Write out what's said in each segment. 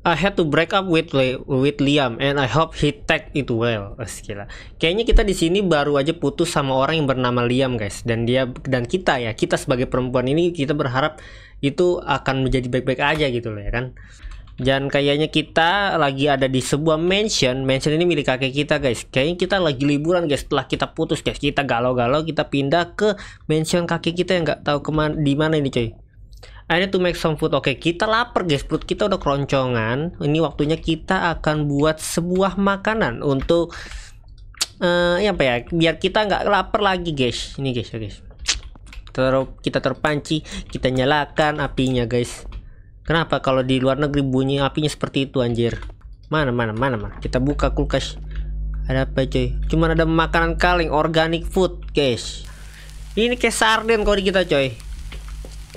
I had to break up with with Liam and I hope he take it well. Gila. Kayaknya kita di sini baru aja putus sama orang yang bernama Liam, guys. Dan dia dan kita ya, kita sebagai perempuan ini kita berharap itu akan menjadi baik-baik aja gitu loh ya kan. Dan kayaknya kita lagi ada di sebuah mansion. Mansion ini milik kakek kita, guys. Kayaknya kita lagi liburan, guys. Setelah kita putus, guys, kita galau-galau, kita pindah ke mansion kakek kita yang nggak tahu kemana di mana ini, coy ada tuh make some food. Oke, kita lapar guys. Perut kita udah keroncongan. Ini waktunya kita akan buat sebuah makanan untuk uh, ya apa ya? Biar kita nggak lapar lagi guys. Ini guys, ya guys. Ter kita terpanci, kita nyalakan apinya guys. Kenapa kalau di luar negeri bunyi apinya seperti itu anjir? Mana mana mana mana. Kita buka kulkas. Ada apa coy? Cuman ada makanan kaleng organic food guys. Ini kayak sarden kalau di kita coy.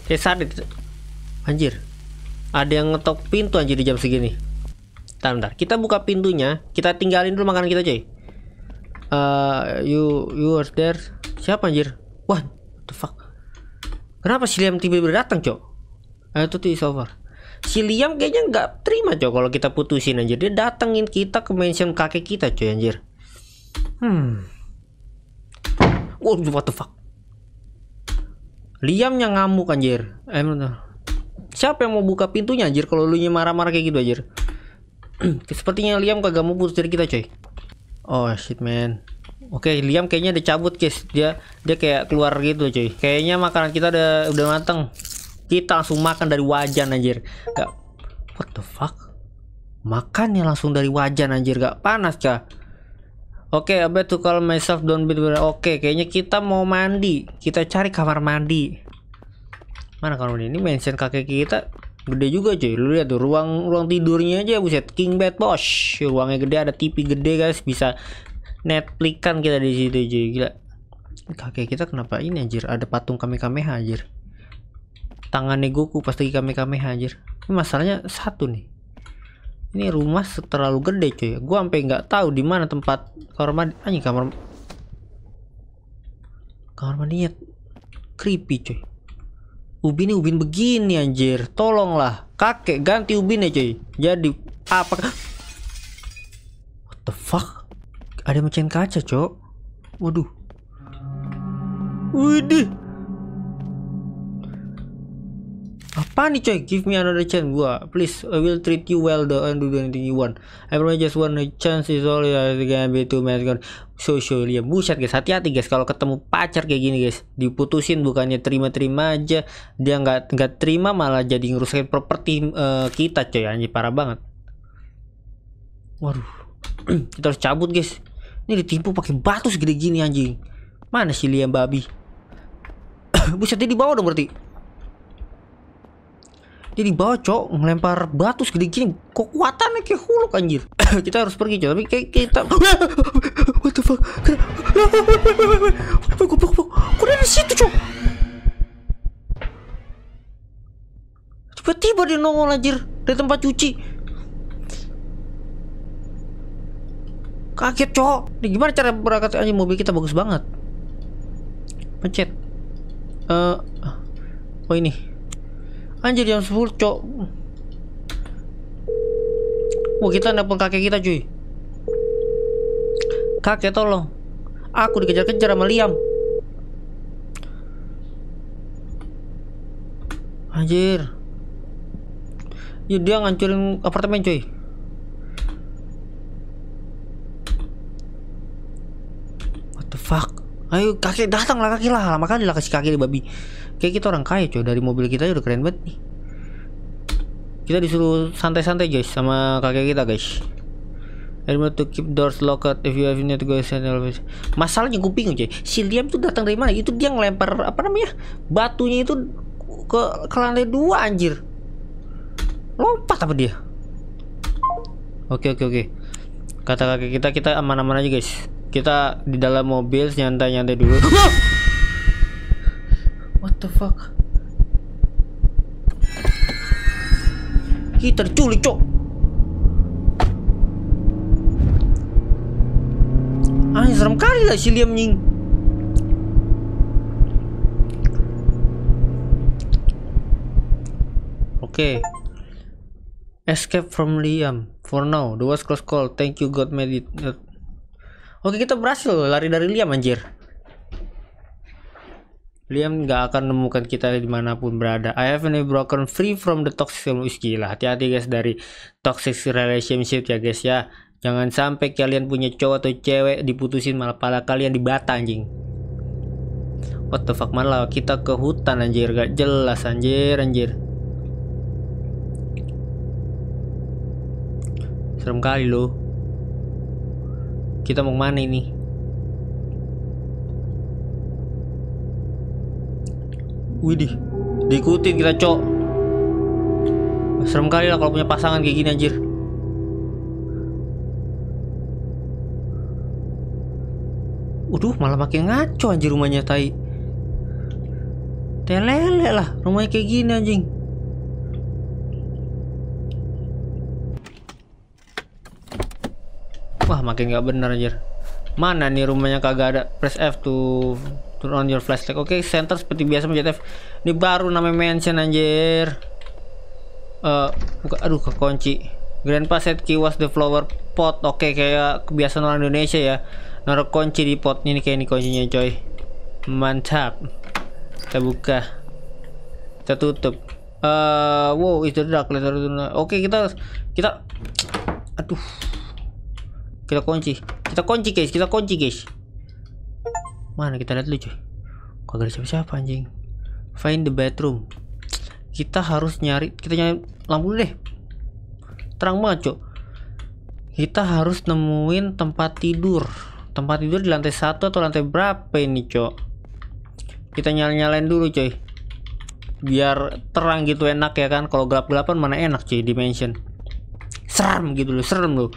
Kayak sarden Anjir. Ada yang ngetok pintu anjir di jam segini. Bentar, bentar. Kita buka pintunya. Kita tinggalin dulu makanan kita, coy. Uh, you you are there. Siapa anjir? Wah, the fuck. Kenapa si Liam tiba-tiba datang, Cok? Eh, itu tuh over. Si Liam kayaknya nggak terima, Cok, kalau kita putusin anjir. Dia datengin kita ke mansion kakek kita, coy, anjir. Hmm. Wow, what the fuck? yang ngamuk anjir. Eh, bentar siapa yang mau buka pintunya anjir kalau lu marah-marah kayak gitu anjir sepertinya Liam kagak mau putus dari kita coy oh shit man Oke, okay, Liam kayaknya udah cabut, guys. Dia dia kayak keluar gitu, coy Kayaknya makanan kita udah udah mateng. Kita langsung makan dari wajan anjir. Gak What the fuck? Makannya langsung dari wajan anjir, gak panas kah? Oke, okay, abet tuh kalau myself don't be Oke, okay, kayaknya kita mau mandi. Kita cari kamar mandi mana kalau ini mention kakek kita gede juga cuy lu lihat tuh ruang ruang tidurnya aja buset king bed bos ruangnya gede ada TV gede guys bisa netflix kan kita di situ cuy gila kakek kita kenapa ini anjir ada patung kami kami hajar tangannya Goku pasti kami kami hajar masalahnya satu nih ini rumah terlalu gede cuy gua sampai nggak tahu di mana tempat kamar mandi anjing kamar kamar mandinya creepy cuy Ubin ini ubin begini anjir. Tolonglah. Kakek ganti ubin ya cuy. Jadi apa? What the fuck? Ada mecahin kaca, Cok. Waduh. Widih. apa nih coy give me another chance gua please I will treat you well the and do anything you want I promise just one chance is all I can be to man so so ya buset guys hati-hati guys kalau ketemu pacar kayak gini guys diputusin bukannya terima-terima aja dia nggak nggak terima malah jadi ngerusakin properti uh, kita coy anjir parah banget waduh kita harus cabut guys ini ditipu pakai batu segede gini anjing mana sih liam babi buset dia di bawah dong berarti jadi bawa cok ngelempar batu segede gini kekuatannya kayak huluk anjir kita harus pergi coy tapi kayak kita what the fuck kok di situ coy tiba-tiba dia nongol anjir dari tempat cuci kaget cok ini gimana cara berangkat aja mobil kita bagus banget pencet eh uh, oh ini Anjir jam 10 cok Wah kita nelfon kakek kita cuy Kakek tolong Aku dikejar-kejar sama Liam Anjir ya, Dia ngancurin apartemen cuy What the fuck ayo kakek datang lah kakek lah kali lah kasih kaki di babi kayak kita orang kaya coy dari mobil kita udah keren banget nih kita disuruh santai-santai guys sama kakek kita guys Remember to keep doors locked if you have need to go always. Masalahnya kuping bingung cuy. Si Liam tuh datang dari mana? Itu dia ngelempar apa namanya? Batunya itu ke, ke lantai dua anjir. Lompat apa dia? Oke oke oke. Kata kakek kita kita aman-aman aja guys kita di dalam mobil nyantai-nyantai dulu what the fuck kita diculik cok Ah, serem kali lah si Liam nying Oke. Okay. Escape from Liam. For now, the was close call. Thank you God made it. Oke kita berhasil lari dari Liam anjir. Liam nggak akan menemukan kita dimanapun berada. I have been broken free from the toxic relationship. Gila, hati-hati guys dari toxic relationship ya guys ya. Jangan sampai kalian punya cowok atau cewek diputusin malah pala kalian dibata anjing. What the fuck malah kita ke hutan anjir gak jelas anjir anjir. Serem kali loh kita mau mana ini widih diikutin kita cok serem kali lah kalau punya pasangan kayak gini anjir Waduh malah makin ngaco anjir rumahnya tai Telele lah rumahnya kayak gini anjing makin gak bener anjir mana nih rumahnya kagak ada press F to turn on your flashlight oke okay, center seperti biasa menjadi. F ini baru namanya mention anjir uh, buka, aduh kekunci grandpa said key was the flower pot oke okay, kayak kebiasaan orang Indonesia ya naruh kunci di pot ini kayak ini kuncinya coy mantap kita buka kita tutup uh, wow itu dark oke okay, kita kita aduh kita kunci kita kunci guys kita kunci guys mana kita lihat dulu cuy kagak ada siapa-siapa anjing find the bedroom kita harus nyari kita nyari lampu deh terang banget cuy kita harus nemuin tempat tidur tempat tidur di lantai satu atau lantai berapa ini cok kita nyalain-nyalain dulu coy biar terang gitu enak ya kan kalau gelap-gelapan mana enak cuy dimension serem gitu loh serem loh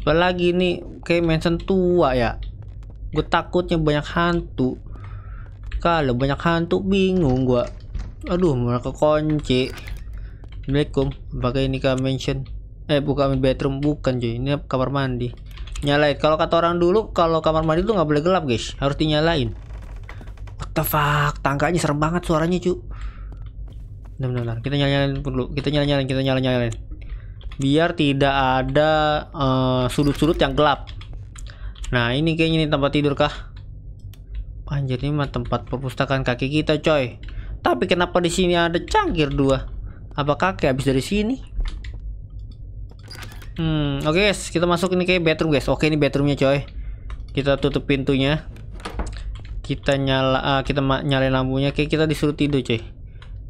apalagi ini kayak mansion tua ya gue takutnya banyak hantu kalau banyak hantu bingung gue aduh mereka kunci Assalamualaikum pakai ini kah mansion eh bukan bedroom bukan cuy ini kamar mandi nyalain kalau kata orang dulu kalau kamar mandi tuh nggak boleh gelap guys harus dinyalain what the fuck tangganya serem banget suaranya cu benar-benar kita nyalain dulu kita nyalain kita nyalain nyalain biar tidak ada eh, sudut-sudut uh, yang gelap nah ini kayaknya nih tempat tidur kah anjir ini mah tempat perpustakaan kaki kita coy tapi kenapa di sini ada cangkir dua apa kakek habis dari sini hmm oke okay guys kita masuk ini kayak bedroom guys oke okay, ini bedroomnya coy kita tutup pintunya kita nyala uh, kita nyalain lampunya kayak kita disuruh tidur coy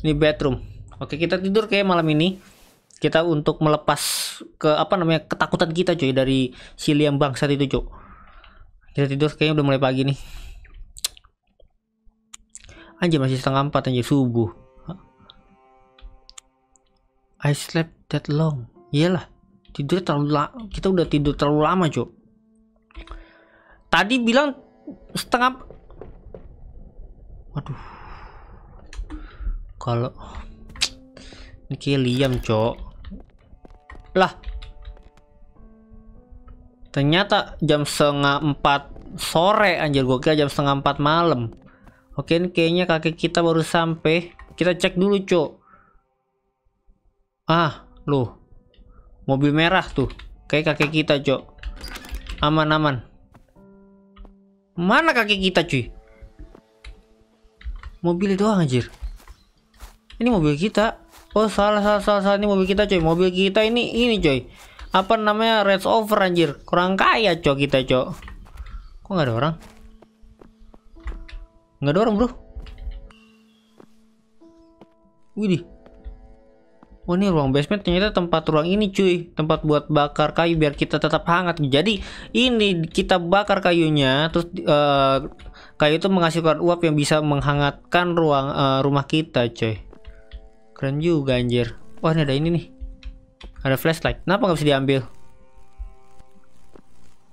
ini bedroom oke okay, kita tidur kayak malam ini kita untuk melepas ke apa namanya ketakutan kita cuy dari si liam bangsat itu cuy kita tidur kayaknya udah mulai pagi nih anjir masih setengah empat anjir subuh I slept that long iyalah tidur terlalu kita udah tidur terlalu lama cuy tadi bilang setengah waduh kalau ini kayak liam cok lah. Ternyata jam setengah empat sore anjir gue kira jam setengah empat malam. Oke ini kayaknya kakek kita baru sampai. Kita cek dulu cok. Ah loh. Mobil merah tuh. Kayak kakek kita cok. Aman aman. Mana kakek kita cuy? Mobil itu anjir. Ini mobil kita. Oh salah salah salah, salah. ini mobil kita coy mobil kita ini ini coy apa namanya red Over anjir kurang kaya coy kita coy kok nggak ada orang nggak ada orang bro Wih, Oh ini ruang basement ternyata tempat ruang ini cuy Tempat buat bakar kayu biar kita tetap hangat Jadi ini kita bakar kayunya Terus uh, kayu itu menghasilkan uap yang bisa menghangatkan ruang uh, rumah kita cuy Keren juga anjir. Wah ini ada ini nih. Ada flashlight. Kenapa nggak bisa diambil?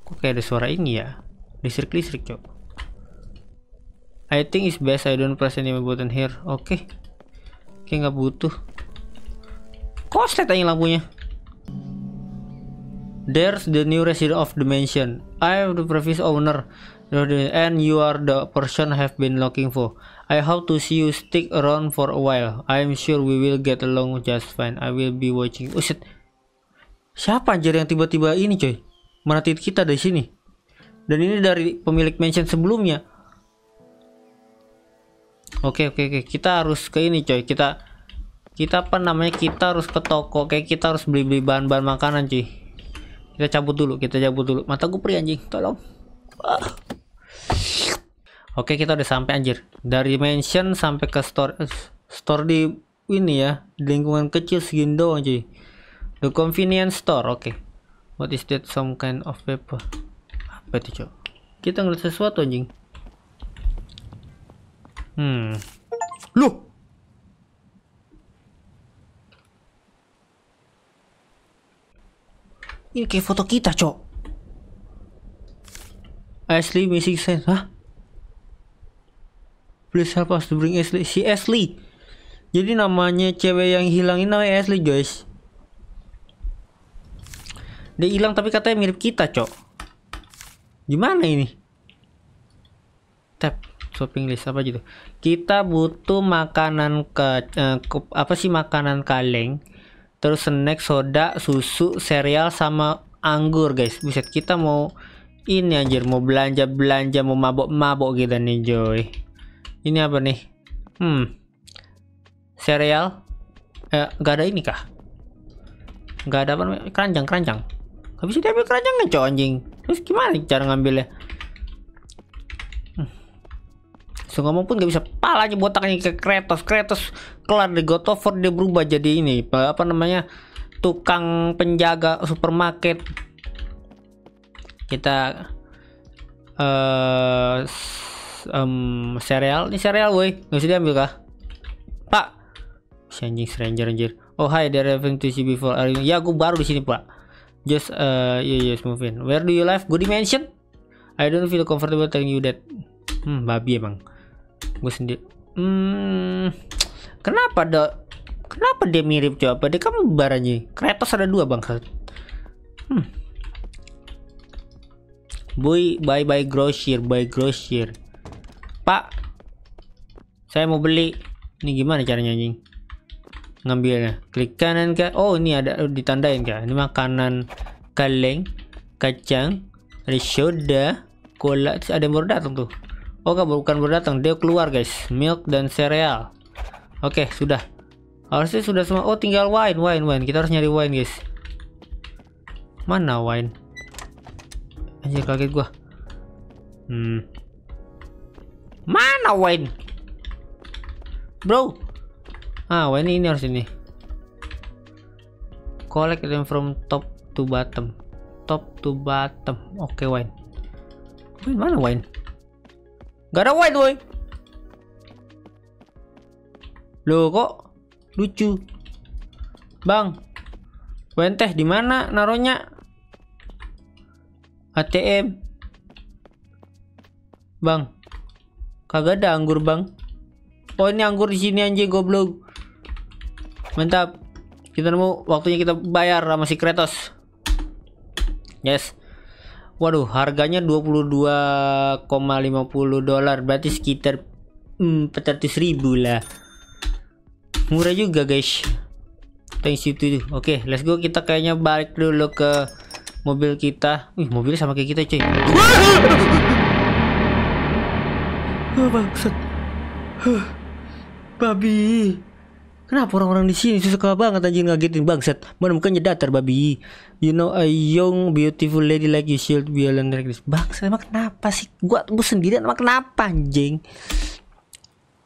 Kok kayak ada suara ini ya? Listrik-listrik cok. I think it's best I don't press any button here. Oke. Okay. Kayak nggak butuh. Koslet aja lampunya. There's the new resident of the mansion. I the previous owner. And you are the person I have been looking for. I hope to see you stick around for a while. I am sure we will get along just fine. I will be watching. Uset. Siapa anjir yang tiba-tiba ini coy? Merhatiin kita dari sini. Dan ini dari pemilik mansion sebelumnya. Oke oke oke. Kita harus ke ini coy. Kita kita apa namanya? Kita harus ke toko. Kayak kita harus beli-beli bahan-bahan makanan cuy. Kita cabut dulu. Kita cabut dulu. Mata gue perih anjing. Tolong. Ah. Oke, kita udah sampai anjir. Dari mansion sampai ke store eh, store di ini ya, di lingkungan kecil segini doang cuy. The convenience store, oke. Okay. What is that some kind of paper? Apa itu, Cok? Kita ngeliat sesuatu anjing. Hmm. lu Ini kayak foto kita, Cok. Ashley missing sense, hah? Please help us to bring Ashley. Si Ashley. Jadi namanya cewek yang hilang ini namanya Ashley guys. Dia hilang tapi katanya mirip kita cok. Gimana ini? Tap shopping list apa gitu. Kita butuh makanan ke, eh, ke apa sih makanan kaleng. Terus snack, soda, susu, sereal sama anggur guys. Buset kita mau ini anjir mau belanja belanja mau mabok mabok gitu nih Joy. Ini apa nih? Hmm. Serial? Eh, gak ada ini kah? Gak ada apa namanya? Keranjang, keranjang. Gak bisa diambil keranjang cowok anjing. Terus gimana cara ngambilnya? Hmm. So ngomong pun gak bisa palanya botaknya ke Kratos. Kratos kelar di God of dia berubah jadi ini. Eh, apa namanya? Tukang penjaga supermarket. Kita... eh uh, um, serial ini serial woi nggak usah diambil kah pak si anjing stranger anjir oh hi there having to see before are you ya aku baru di sini pak just uh eh, yeah, yes iya, move in where do you live gue di mansion I don't feel comfortable telling you that hmm babi emang gue sendiri hmm kenapa dok kenapa dia mirip coba dia kamu barangnya Kretos ada dua bang hmm boy bye bye grosir bye grosir Pak, saya mau beli. Ini gimana caranya anjing? Ngambilnya. Klik kanan ke. Oh, ini ada ditandain kah? Ini makanan kaleng, kacang, ada soda, cola. ada yang baru datang tuh. Oh, bukan baru datang. Dia keluar, guys. Milk dan cereal. Oke, okay, sudah. Harusnya sudah semua. Oh, tinggal wine, wine, wine. Kita harus nyari wine, guys. Mana wine? Anjir kaget gua. Hmm. Mana Wayne? Bro. Ah, Wayne ini harus ini. Collect them from top to bottom. Top to bottom. Oke, okay, Wayne. Wayne mana Wayne? Gak ada Wen, woi. Loh kok lucu. Bang. Wen teh di mana Naronya ATM. Bang. Kagak ada anggur, Bang. Oh, ini anggur di sini anjing goblok. Mantap. Kita nemu waktunya kita bayar sama si Kretos. Yes. Waduh, harganya 22,50 dolar, berarti sekitar hmm, 400 ribu lah. Murah juga, guys. Thanks you itu. Oke, okay, let's go. Kita kayaknya balik dulu ke mobil kita. Wih, mobil sama kayak kita, cuy. Oh, bangsat. Huh. Babi. Kenapa orang-orang di sini suka banget anjing ngagetin bangsat? Menemukannya datar babi. You know a young beautiful lady like you should be alone like this. Bangsat emang kenapa sih? Gua bu sendirian emang kenapa anjing?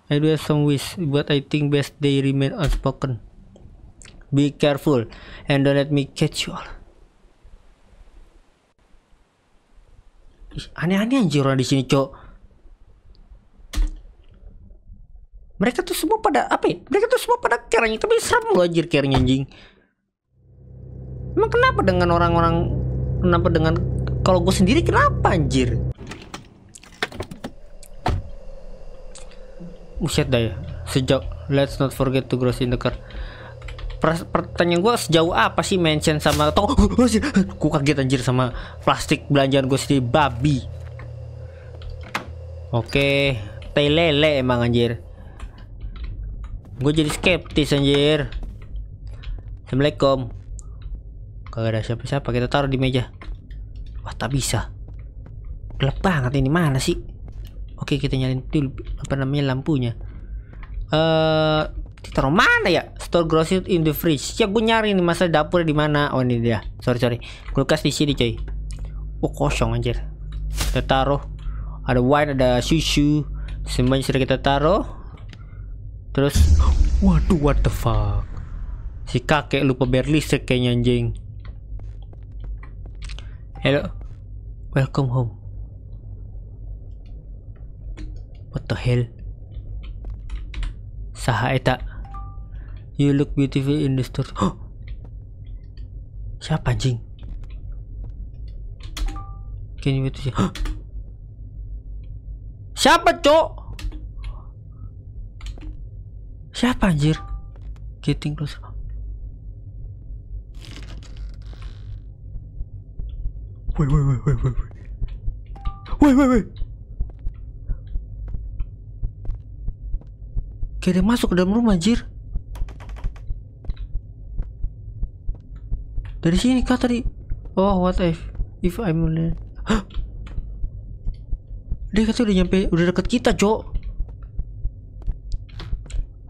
I do have some wish, but I think best they remain unspoken. Be careful and don't let me catch you all. Aneh-aneh anjir orang di sini, Cok. mereka tuh semua pada apa ya mereka tuh semua pada kiranya tapi serem gue anjir care anjing emang kenapa dengan orang-orang kenapa dengan kalau gue sendiri kenapa anjir Buset dah ya sejauh let's not forget to Grow in the car pertanyaan gue sejauh apa sih mention sama toko oh, gue kaget anjir sama plastik belanjaan gue sendiri babi oke okay. teh lele emang anjir Gue jadi skeptis anjir. Assalamualaikum. Kagak ada siapa-siapa, kita taruh di meja. Wah, tak bisa. Gelap banget ini mana sih? Oke, kita nyalin dulu apa namanya lampunya. Eh, uh, taruh mana ya? Store grocery in the fridge. Ya gue nyari nih masalah dapur di mana? Oh, ini dia. Sorry, sorry. Kulkas di sini, coy. Oh, kosong anjir. Kita taruh ada wine, ada susu. Semuanya sudah kita taruh. Terus Waduh, what the fuck. Si kakek lupa listrik kayaknya anjing. Hello. Welcome home. What the hell? Saha eta? You look beautiful in the store. Huh? Siapa anjing? Can you wait to see? Siapa, Cok? Siapa anjir? Getting close. Woi woi woi woi woi. Woi woi woi. kayaknya masuk ke dalam rumah anjir. Dari sini kah tadi? Oh, what if if I'm Dia kata udah nyampe udah deket kita, Cok.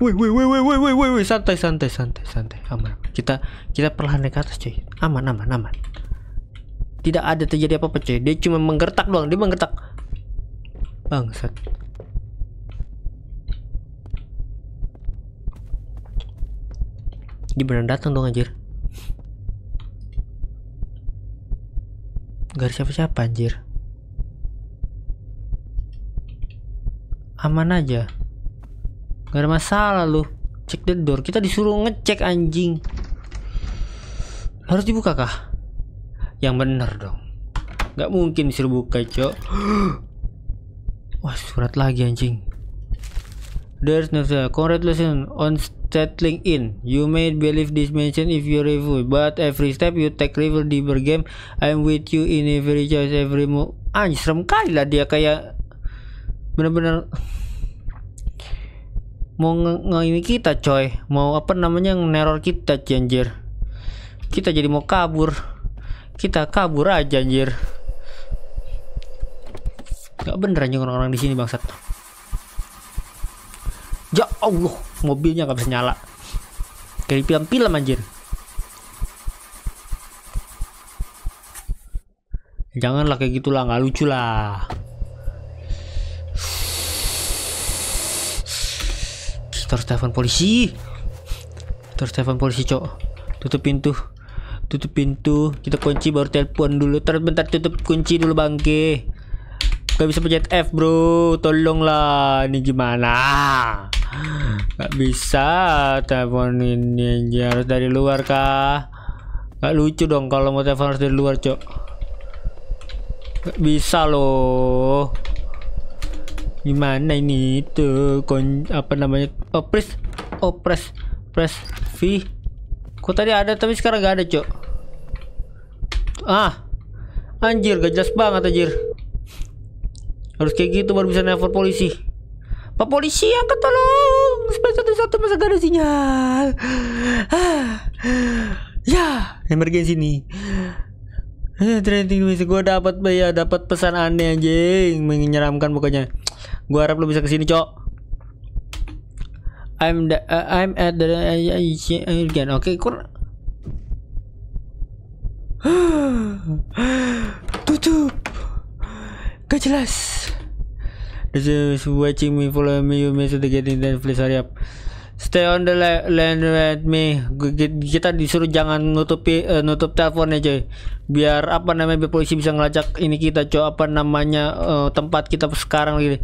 Woi, woi, woi, woi, woi, woi, woi, santai, santai, santai, santai, aman. Kita, kita perlahan naik ke atas, cuy. Aman, aman, aman. Tidak ada terjadi apa-apa, cuy. Dia cuma menggertak doang, dia menggertak. Bangsat. Dia benar datang dong, anjir. Gak siapa-siapa, anjir. Aman aja. Gak ada masalah lu Cek the door Kita disuruh ngecek anjing Harus dibuka kah? Yang bener dong Gak mungkin disuruh buka cok Wah surat lagi anjing There's no Congratulations on settling in. You may believe this mention if you review, but every step you take river deeper game. I'm with you in every choice, every move. Anjir, serem kali lah dia kayak bener-bener mau nge, ini kita coy mau apa namanya neror kita janjir kita jadi mau kabur kita kabur aja anjir nggak bener aja orang-orang di sini bangsat ya Allah mobilnya nggak bisa nyala kayak film-film anjir janganlah kayak gitulah nggak lucu lah harus telepon polisi terus telepon polisi cok tutup pintu tutup pintu kita kunci baru telepon dulu terus bentar tutup kunci dulu bangke gak bisa pencet F bro tolonglah ini gimana gak bisa telepon ini harus dari luar kah gak lucu dong kalau mau telepon harus dari luar cok gak bisa loh Gimana ini tuh kon apa namanya? Oh, opres Oh, press. Press V. Kok tadi ada tapi sekarang gak ada, Cok. Ah. Anjir, gak jelas banget anjir. Harus kayak gitu baru bisa nelfon polisi. Pak polisi yang tolong. sebelah satu satu masa gak ada sinyal. Ah. Ya, emergency nih. Eh, trending gue dapat ya dapat pesan aneh anjing menyeramkan pokoknya. Gua harap lu bisa kesini, Cok. I'm the, uh, I'm at the uh, again. Oke, okay, kur Tutup. Gak jelas. This is watching me, follow me, you miss the getting then please hurry up. Stay on the land with me. Kita disuruh jangan nutupi uh, nutup teleponnya coy. Biar apa namanya biar polisi bisa ngelacak ini kita coy apa namanya uh, tempat kita sekarang gitu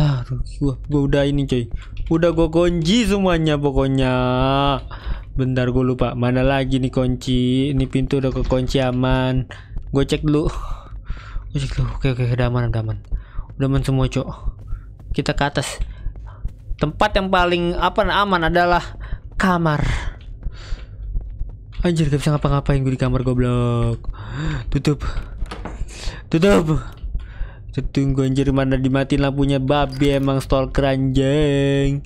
ah gua, gua udah ini coy udah gua kunci semuanya pokoknya bentar gua lupa mana lagi nih kunci ini pintu udah kekunci aman gua cek dulu gua cek dulu oke oke udah aman udah aman udah aman semua cok kita ke atas tempat yang paling apa aman adalah kamar anjir gak bisa ngapa-ngapain gue di kamar goblok tutup tutup Tunggu anjir mana dimatiin lampunya babi emang stalker anjing.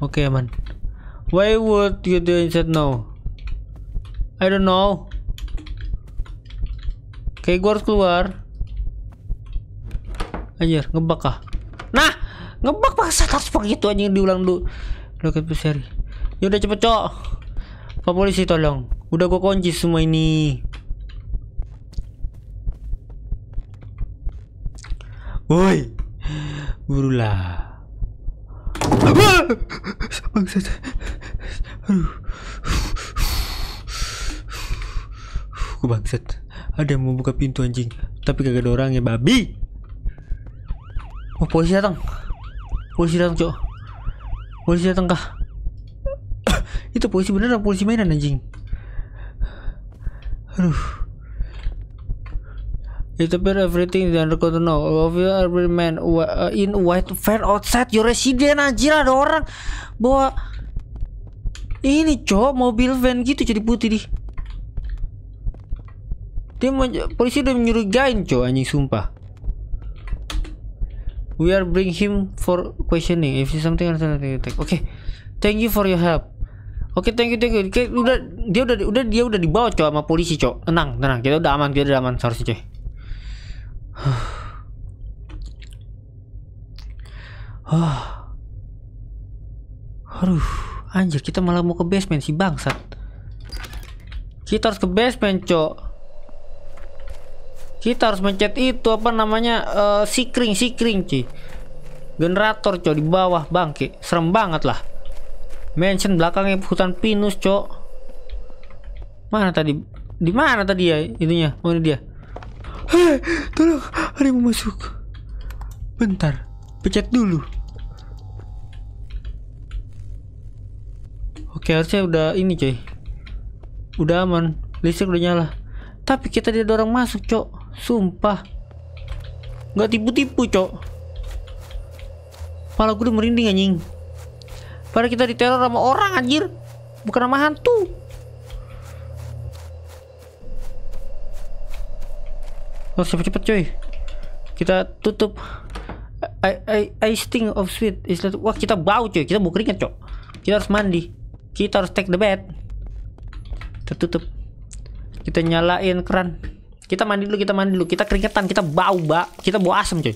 Oke okay, aman. Why would you do that now? I don't know. Oke, okay, gue harus keluar. Anjir, ngebak kah? Nah, ngebak paksa harus begitu anjing diulang dulu. Loket besar. Yaudah udah cepet, Cok. Pak polisi tolong. Udah gua kunci semua ini. Woi, burulah. Bangsat. Aduh. Aku bangsat. Ada yang mau buka pintu anjing, tapi kagak ada orang ya babi. Oh, polisi datang. Polisi datang, Cok. Polisi datang kah? Itu polisi beneran polisi mainan anjing. Aduh. It appears everything the undercover know of you every man uh, in white van outside your resident anjir ada orang bawa ini cowok mobil van gitu jadi putih nih. Dia polisi udah gain cowok anjing sumpah. We are bring him for questioning if something or something. Oke. Okay. Thank you for your help. Oke, okay, thank you, thank you. Okay, udah dia udah dia udah dibawa cowok sama polisi, cowok. Tenang, tenang. Kita udah aman, kita udah aman seharusnya, coy oh. Aduh, anjir kita malah mau ke basement si bangsat. Kita harus ke basement, Cok. Kita harus mencet itu apa namanya? Uh, sikring, sikring, Ci. Generator, Cok, di bawah bangke. Serem banget lah. Mansion belakangnya hutan pinus, Cok. Mana tadi? Di mana tadi ya itunya? Mana dia? Hei, tolong, mau masuk. Bentar, pecat dulu. Oke, harusnya udah ini, coy. Udah aman, listrik udah nyala. Tapi kita dia dorong masuk, cok. Sumpah. Nggak tipu-tipu, cok. Malah gue udah merinding anjing. Padahal kita diteror sama orang anjir, bukan sama hantu. Oh, cepet-cepet cuy kita tutup I, I, I sting of sweet is that wah kita bau cuy kita bau keringet cok kita harus mandi kita harus take the bed kita tutup kita nyalain keran kita mandi dulu kita mandi dulu kita keringetan kita bau bak kita bau asem cuy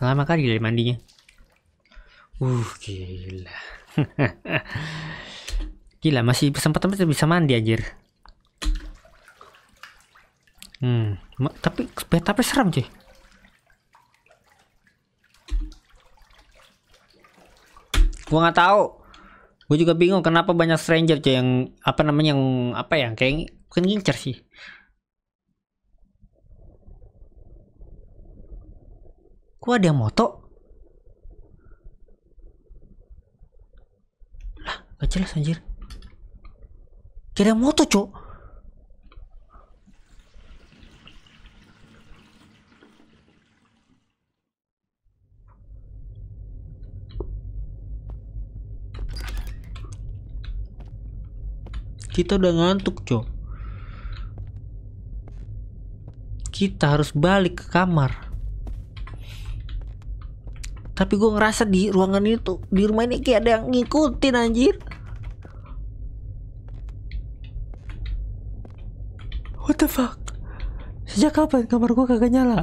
lama kali dari mandinya uh gila Gila, masih sempat tempat bisa mandi anjir. Hmm, tapi tapi seram cuy. Gua nggak tahu. Gue juga bingung kenapa banyak stranger cuy yang apa namanya yang apa ya kayak bukan ngincer sih. Gua ada moto. Lah, gak jelas anjir. Kira mau motor cok Kita udah ngantuk cok Kita harus balik ke kamar Tapi gue ngerasa di ruangan itu Di rumah ini kayak ada yang ngikutin anjir fuck? Sejak kapan kamar gua kagak nyala?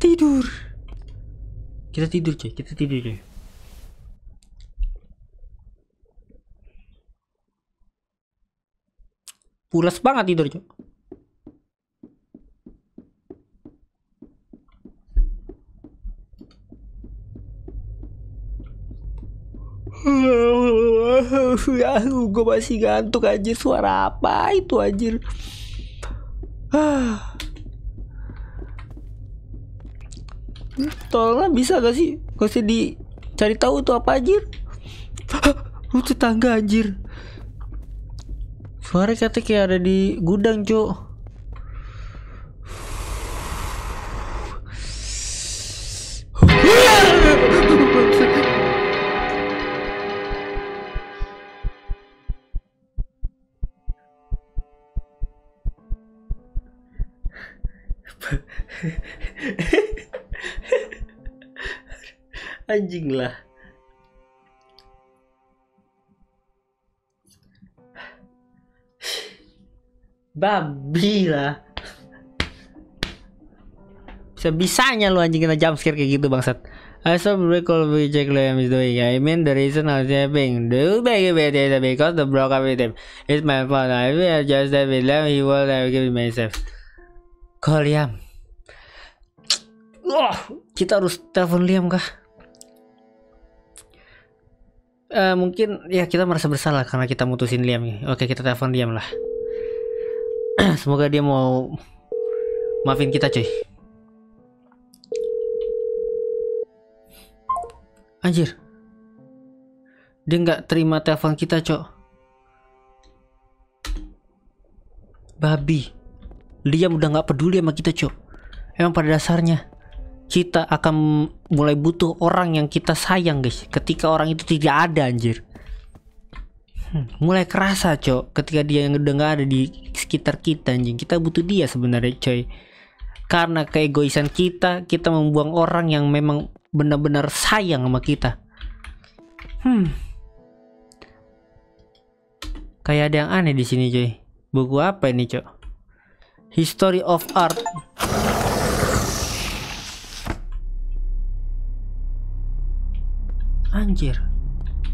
Tidur. Kita tidur, cuy. Kita tidur, cuy. Pulas banget tidur, cuy. ya, gue masih ngantuk aja suara apa itu anjir. Tolonglah bisa gak sih? Gak usah dicari tahu itu apa anjir. Lu tetangga anjir. Suara kata kayak ada di gudang, Cok. anjing lah babi lah sebisanya lu anjing kena jump scare kayak gitu bangsat I saw recall we check Liam is doing. I mean the reason I'm was having do beg it because the broke up with him. It's my fault. I will adjust that with Liam. He will have given myself. Call Liam. Wah, kita harus telepon Liam kah? Uh, mungkin ya kita merasa bersalah karena kita mutusin Liam. Oke, kita telepon Liam lah. Semoga dia mau maafin kita, cuy. Anjir. Dia nggak terima telepon kita, cok. Babi. Liam udah nggak peduli sama kita, cok. Emang pada dasarnya kita akan mulai butuh orang yang kita sayang guys ketika orang itu tidak ada anjir hmm, mulai kerasa cok ketika dia yang udah gak ada di sekitar kita anjing kita butuh dia sebenarnya coy karena keegoisan kita kita membuang orang yang memang benar-benar sayang sama kita hmm kayak ada yang aneh di sini coy buku apa ini cok history of art Anjir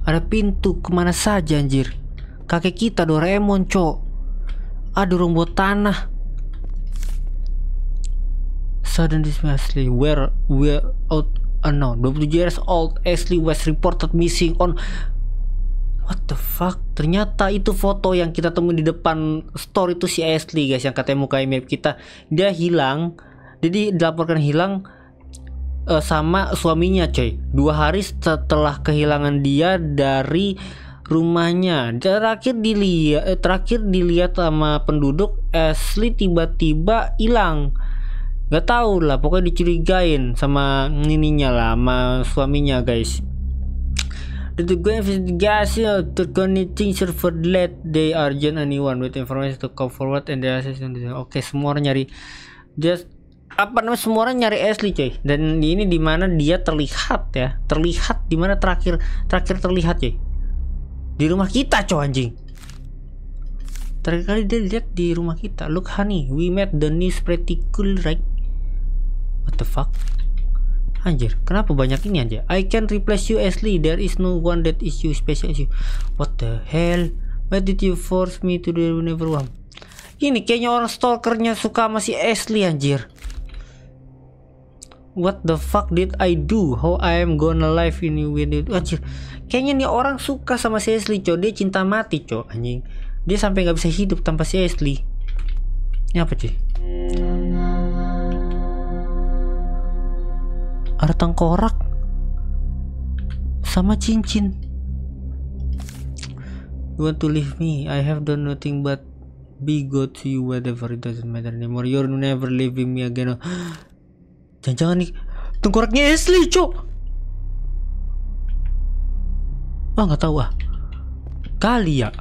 Ada pintu kemana saja anjir Kakek kita Doraemon cok Aduh rumput tanah Sudden mystery Where Where out unknown uh, 27 years old Ashley was reported missing on What the fuck? Ternyata itu foto yang kita temui di depan store itu si Ashley guys yang katanya mukanya mirip kita. Dia hilang. Jadi dilaporkan hilang uh, sama suaminya coy dua hari setelah kehilangan dia dari rumahnya terakhir dilihat eh, terakhir dilihat sama penduduk Ashley tiba-tiba hilang nggak tahu lah pokoknya dicurigain sama nininya lah sama suaminya guys Undergoing investigasi oh, to connecting server led they urgent anyone with information to come forward and the assistant. oke semua orang nyari just apa namanya semua orang nyari Ashley cuy dan ini dimana dia terlihat ya terlihat dimana terakhir terakhir terlihat cuy di rumah kita coy anjing terakhir kali dia lihat di rumah kita look honey we met the news pretty cool right what the fuck Anjir, kenapa banyak ini aja? I can replace you Ashley. There is no one that is you special you. What the hell? Why did you force me to do never one? Ini kayaknya orang stalkernya suka masih Ashley anjir. What the fuck did I do? How I am gonna live in you with it? Anjir. Kayaknya nih orang suka sama si Ashley, cow. Dia cinta mati, cow. Anjing. Dia sampai nggak bisa hidup tanpa si Ashley. Ini apa, cuy? Ada tengkorak sama cincin. You want to leave me? I have done nothing but be good to you whatever it doesn't matter anymore. You're never leaving me again. Jangan-jangan nih tengkoraknya Ashley, cok. Ah, nggak tahu ah. Kali ya.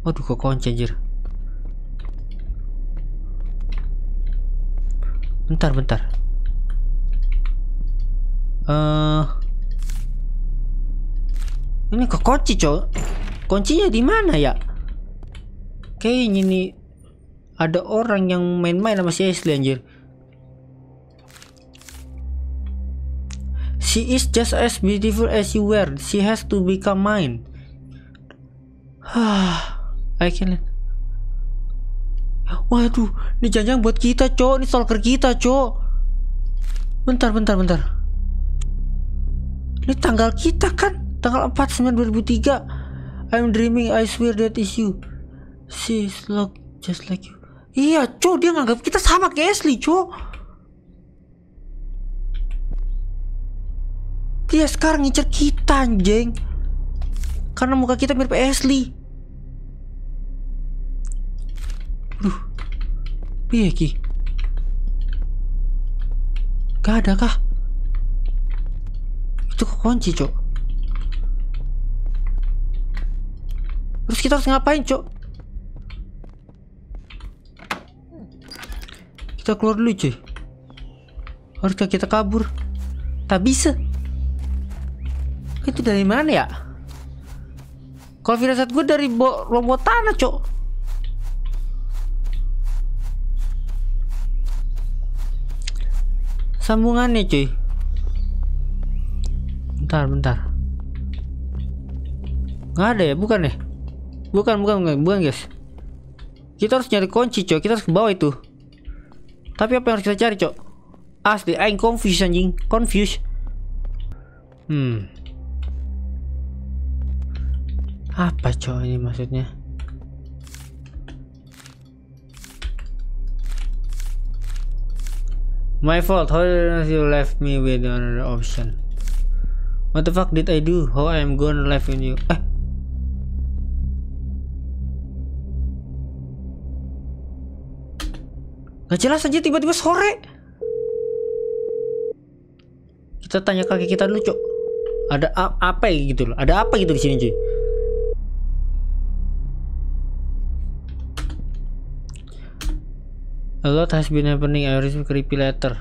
Waduh, kok kunci anjir. Bentar, bentar. Eh uh, Ini kok kunci, cok. Kuncinya di mana ya? Kayaknya ini ada orang yang main-main sama si Ashley anjir. She is just as beautiful as you were. She has to become mine. I can. Waduh, ini janjang buat kita, cok. Ini stalker kita, cok. Bentar, bentar, bentar. Ini tanggal kita kan? Tanggal 4 9 2003. I'm dreaming, I swear that is you. She's look just like you. Iya, cok, dia nganggap kita sama kayak Ashley, cok. Dia sekarang ngincer kita anjing Karena muka kita mirip Ashley Duh Iya ki Gak ada kah Itu kunci cok Terus kita harus ngapain cok Kita keluar dulu cuy Harusnya kita kabur Tak bisa itu dari mana ya kalau firasat gue dari robot tanah cok sambungannya cuy bentar bentar Gak ada ya bukan ya bukan bukan bukan, bukan guys kita harus nyari kunci cok kita harus ke bawah itu tapi apa yang harus kita cari cok asli I'm confused anjing confused hmm apa cowok ini maksudnya My fault, how did you left me with another option? What the fuck did I do? How I am gonna left with you? Eh, Gak jelas aja tiba-tiba sore. Kita tanya kaki kita dulu, Cok. Ada apa ya gitu loh? Ada apa gitu di sini, cuy? A lot has been happening. I received creepy letter.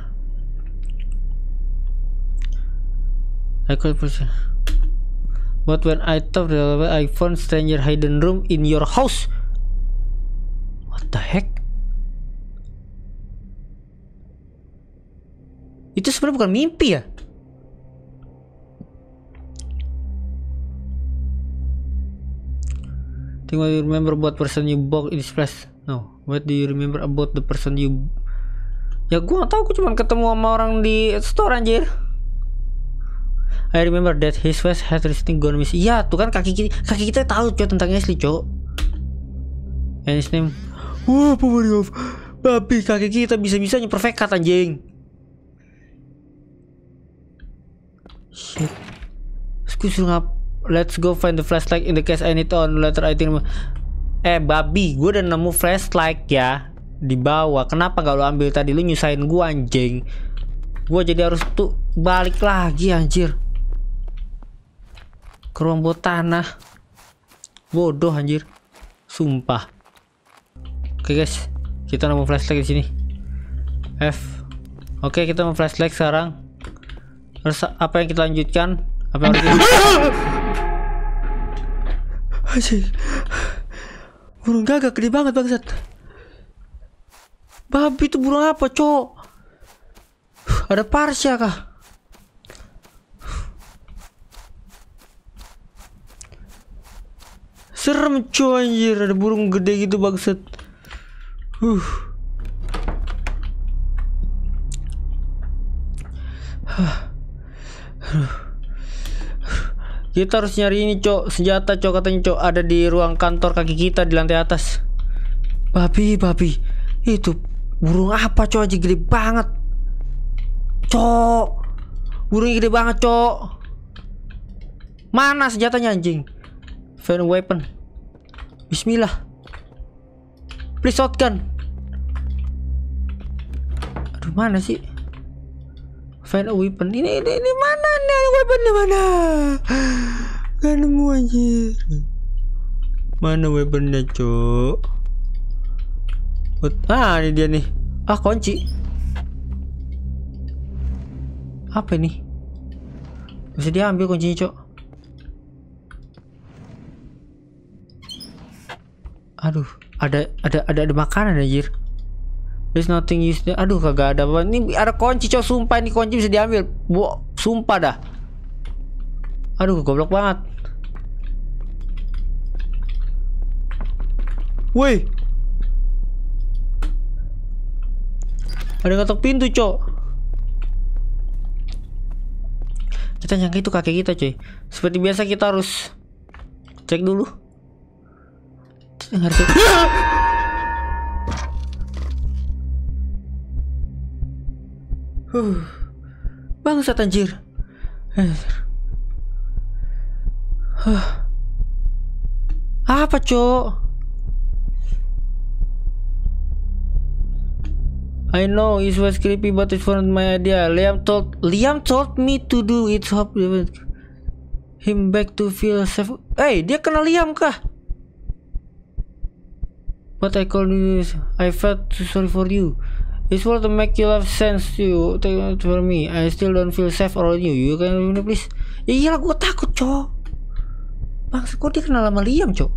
I could push. But when I top the level, I found stranger hidden room in your house. What the heck? Itu sebenarnya bukan mimpi ya? Think I remember what person you bought in this place. What do you remember about the person you Ya gue gak tau, gue cuma ketemu sama orang di store anjir I remember that his face had recently gone missing Iya tuh kan kaki kita, kaki kita tahu cuy tentang Ashley cuy And his name Wah oh, power of Babi kaki kita bisa-bisanya perfect cut anjing Shit Terus gue suruh ngap Let's go find the flashlight in the case I need on later I think Eh babi, gue udah nemu flashlight ya di bawah. Kenapa gak lo ambil tadi? Lu nyusahin gue anjing. Gue jadi harus tuh balik lagi anjir. Ke tanah. Bodoh anjir. Sumpah. Oke guys, kita nemu flashlight di sini. F. Oke, okay, kita nemu flashlight sekarang. Terus apa yang kita lanjutkan? Apa yang harus kita... burung gagak gede banget bangsat babi itu burung apa cok ada parsia kah serem cuy anjir ada burung gede gitu bangsat huh huh kita harus nyari ini cok Senjata cok katanya cok Ada di ruang kantor kaki kita di lantai atas Babi babi Itu burung apa cok aja gede banget Cok burung gede banget cok Mana senjatanya anjing Fan weapon Bismillah Please shotgun Aduh mana sih find a weapon ini ini, ini mana nih weapon di mana gak nemu anjir mana weaponnya cok ah ini dia nih ah kunci apa ini bisa diambil kuncinya cok aduh ada ada ada ada makanan anjir There's nothing use there. Aduh kagak ada apa. Ini ada kunci cow sumpah ini kunci bisa diambil. Bu, sumpah dah. Aduh goblok banget. Woi. Ada ngetok pintu, Cok. Kita nyangka itu kakek kita, cuy. Seperti biasa kita harus cek dulu. Harus Uh, bangsat anjir. Huh. Apa, Cok? I know it was creepy but it's wasn't my idea. Liam told Liam told me to do it hope him back to feel safe. Eh, hey, dia kenal Liam kah? But I called you. I felt too sorry for you. This world make you love sense you take it for me. I still don't feel safe around you. You can me please. Ya iyalah gue takut, Cok. Maksud kok dia kenal sama Liam, Cok.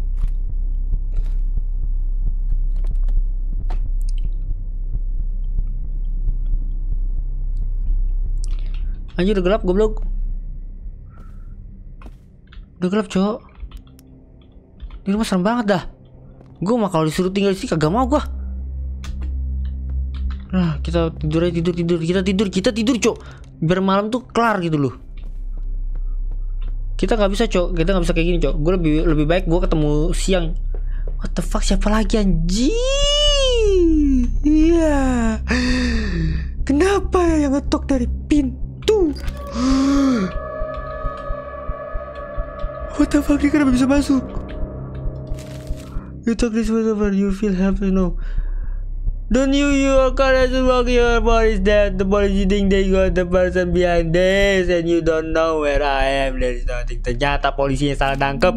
Anjir udah gelap goblok. Udah gelap, Cok. Ini rumah serem banget dah. Gue mah kalau disuruh tinggal di sini kagak mau gue. Nah, kita tidur aja tidur tidur kita tidur kita tidur cok. Biar malam tuh kelar gitu loh. Kita nggak bisa cok, kita nggak bisa kayak gini cok. Gue lebih lebih baik gue ketemu siang. What the fuck siapa lagi anjing? Iya. Kenapa ya yang ngetok dari pintu? What the fuck dia kenapa bisa masuk? You talk this way you feel happy you know. Don't you, New York to walk your body is dead. The police think they got the person behind this and you don't know where I am. There is nothing. Ternyata polisinya salah tangkep.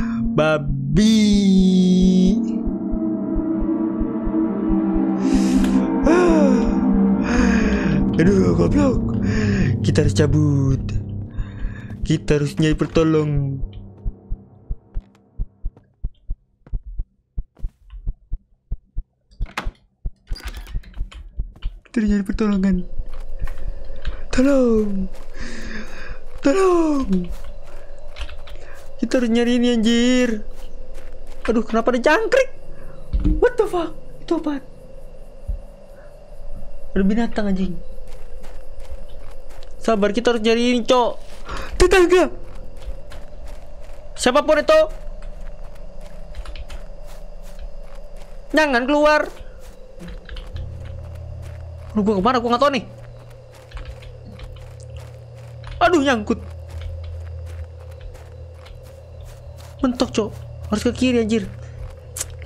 Babi. Aduh, goblok. Kita harus cabut. Kita harus nyari pertolong. terjadi pertolongan tolong tolong kita harus nyari ini anjir aduh kenapa ada jangkrik what the fuck itu apa ada binatang anjing sabar kita harus nyari ini cok tetangga siapapun itu jangan keluar Aduh, gue kemana? gue gak tau nih. Aduh nyangkut. Mentok cok. Harus ke kiri anjir.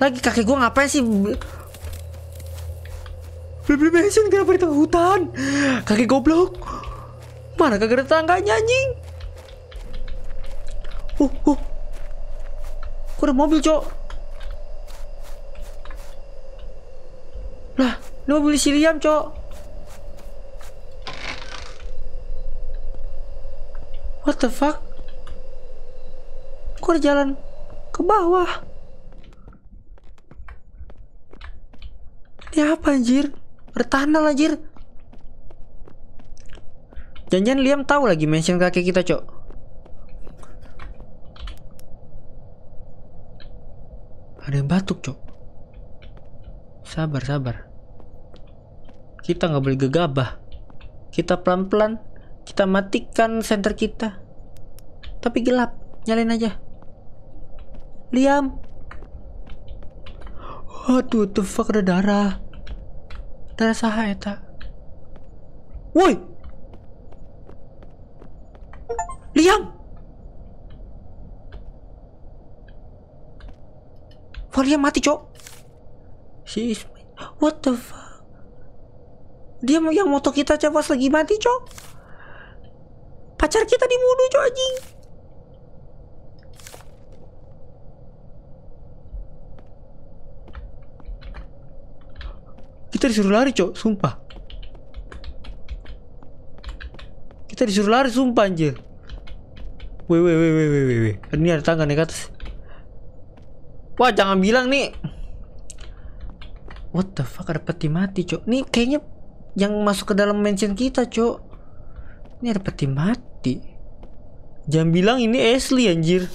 Lagi kaki gue ngapain sih? Blibli Mansion kenapa di tengah hutan? Kakek goblok. Mana kagak ada tangganya anjing? Uh, uh. Kok ada mobil cok? Lu beli siliam, Cok. What the fuck? Kok ada jalan ke bawah? Ini apa anjir? Ada tunnel anjir. jangan Liam tahu lagi mention kakek kita, Cok. Ada yang batuk, Cok. Sabar, sabar kita nggak boleh gegabah kita pelan-pelan kita matikan center kita tapi gelap nyalain aja Liam aduh the fuck ada darah Darah saha eta ya, Woi Liam Wah Liam mati cok Si What the fuck dia mau yang moto kita coba lagi mati cok pacar kita dibunuh cok anjing kita disuruh lari cok sumpah kita disuruh lari sumpah anjir weh weh weh weh weh weh ini ada tangga nih atas wah jangan bilang nih What the fuck ada peti mati cok Nih kayaknya yang masuk ke dalam mansion kita cok ini ada peti mati jangan bilang ini Ashley anjir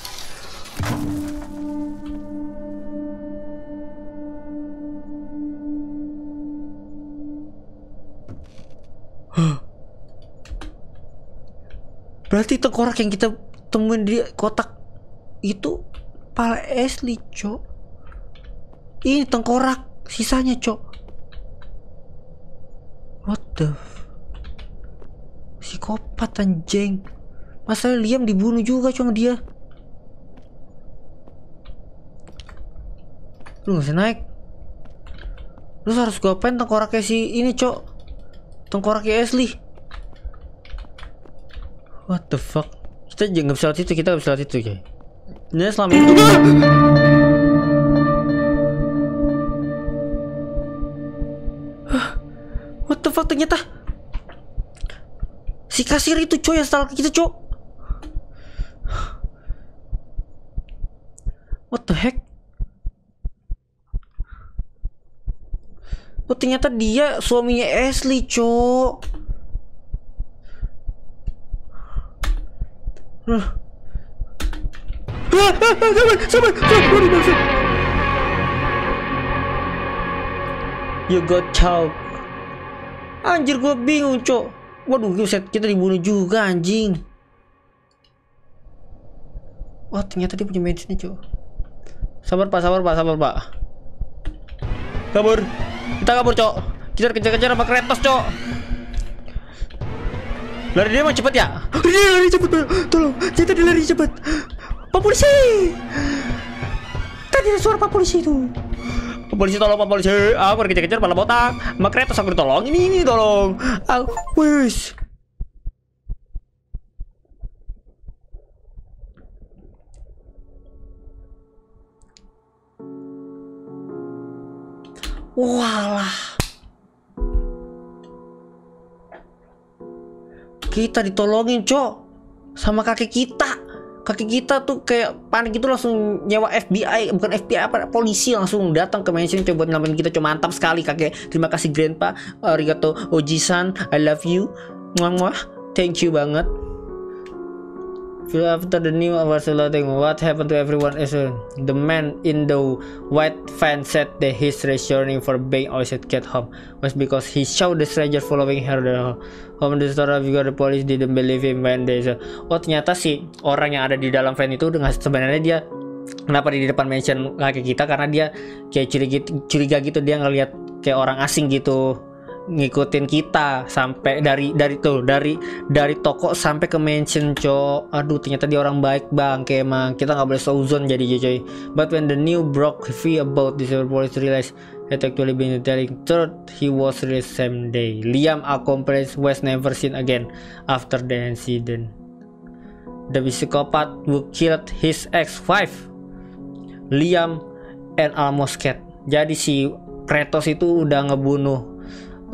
Berarti tengkorak yang kita temuin di kotak itu pala Ashley, cok. Ini tengkorak sisanya, cok. What the Si Psikopat anjing Masa Liam dibunuh juga cuma dia Lu gak bisa naik Lu harus gue apain tengkoraknya si ini cok Tengkoraknya Ashley What the fuck Kita nggak bisa itu Kita nggak bisa itu ya Ini selama itu kasir itu cuy yang stalk kita cuy what the heck Oh ternyata dia suaminya Ashley cok ah, ah, ah, You got chow. Anjir gue bingung cok Waduh, set kita dibunuh juga anjing. Wah, ternyata dia punya medisnya, cuy. Sabar, Pak, sabar, Pak, sabar, Pak. Kabur. Kita kabur, Cok. Kita kejar-kejar sama Kratos, Cok. Lari dia emang cepet ya? Dia lari cepet, Pak. Tolong, kita dia lari cepet. Pak polisi. Tadi ada suara Pak polisi itu polisi tolong pak polisi aku pergi kejar pala botak makanya terus aku tolong ini ini tolong Ah, wis Walah. Kita ditolongin, Cok. Sama kakek kita kaki kita tuh kayak panik itu langsung nyewa FBI bukan FBI apa polisi langsung datang ke mansion coba nyelamatin kita cuma mantap sekali kakek terima kasih grandpa eh, arigato ojisan I love you muah muah thank you banget Feel after the new Warsulating, what happened to everyone is uh, the man in the white van said that his reasoning for being outside get home was because he saw the stranger following her the uh, home the store of the police didn't believe him when they said uh, oh ternyata sih orang yang ada di dalam van itu dengan sebenarnya dia kenapa di depan mention kakek kita karena dia kayak curiga, gitu, curiga gitu dia ngelihat kayak orang asing gitu ngikutin kita sampai dari dari tuh dari dari toko sampai ke mansion cok aduh ternyata dia orang baik bang kayak emang kita nggak boleh sozon jadi coy but when the new broke free about this police realized that actually been telling third he was released same day Liam accomplished was never seen again after the incident the psychopath who killed his ex-wife Liam and almost cat jadi si Kratos itu udah ngebunuh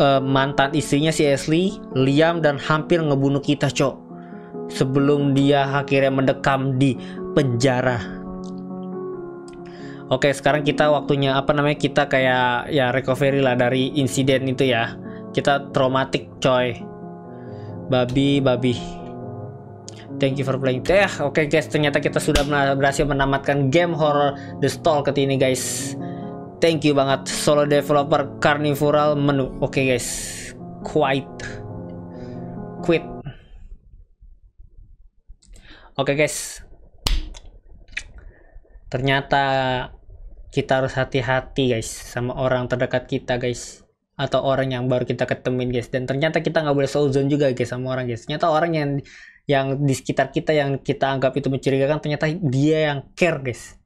uh, mantan istrinya si Ashley, Liam dan hampir ngebunuh kita, Cok. Sebelum dia akhirnya mendekam di penjara. Oke, sekarang kita waktunya apa namanya? Kita kayak ya recovery lah dari insiden itu ya. Kita traumatik, coy. Babi, babi. Thank you for playing. Eh, oke okay guys, ternyata kita sudah berhasil menamatkan game horror The Stall ketiga ini guys thank you banget solo developer carnivoral menu. Oke okay, guys, quite quit. Oke okay, guys, ternyata kita harus hati-hati guys sama orang terdekat kita guys atau orang yang baru kita ketemuin guys dan ternyata kita nggak boleh zone juga guys sama orang guys ternyata orang yang yang di sekitar kita yang kita anggap itu mencurigakan ternyata dia yang care guys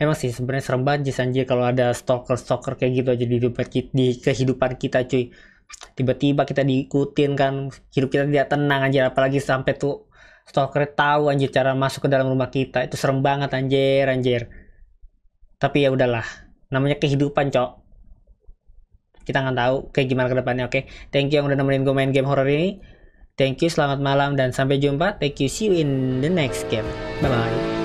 emang sih sebenarnya serem banget jis anjir kalau ada stalker stalker kayak gitu aja di kita, di kehidupan kita cuy tiba-tiba kita diikutin kan hidup kita tidak tenang anjir apalagi sampai tuh stalker tahu anjir cara masuk ke dalam rumah kita itu serem banget anjir anjir tapi ya udahlah namanya kehidupan cok kita nggak tahu kayak gimana kedepannya. oke okay? thank you yang udah nemenin gue main game horror ini thank you selamat malam dan sampai jumpa thank you see you in the next game bye bye